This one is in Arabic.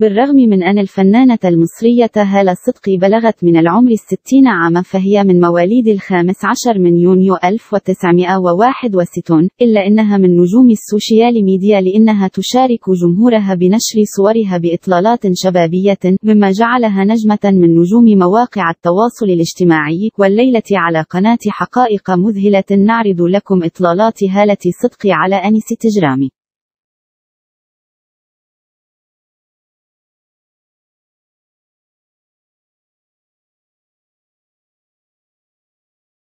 بالرغم من أن الفنانة المصرية هالة صدقي بلغت من العمر الستين عاما فهي من مواليد الخامس عشر من يونيو 1961 إلا إنها من نجوم السوشيال ميديا لأنها تشارك جمهورها بنشر صورها بإطلالات شبابية مما جعلها نجمة من نجوم مواقع التواصل الاجتماعي والليلة على قناة حقائق مذهلة نعرض لكم إطلالات هالة صدقي على أنس تجرامي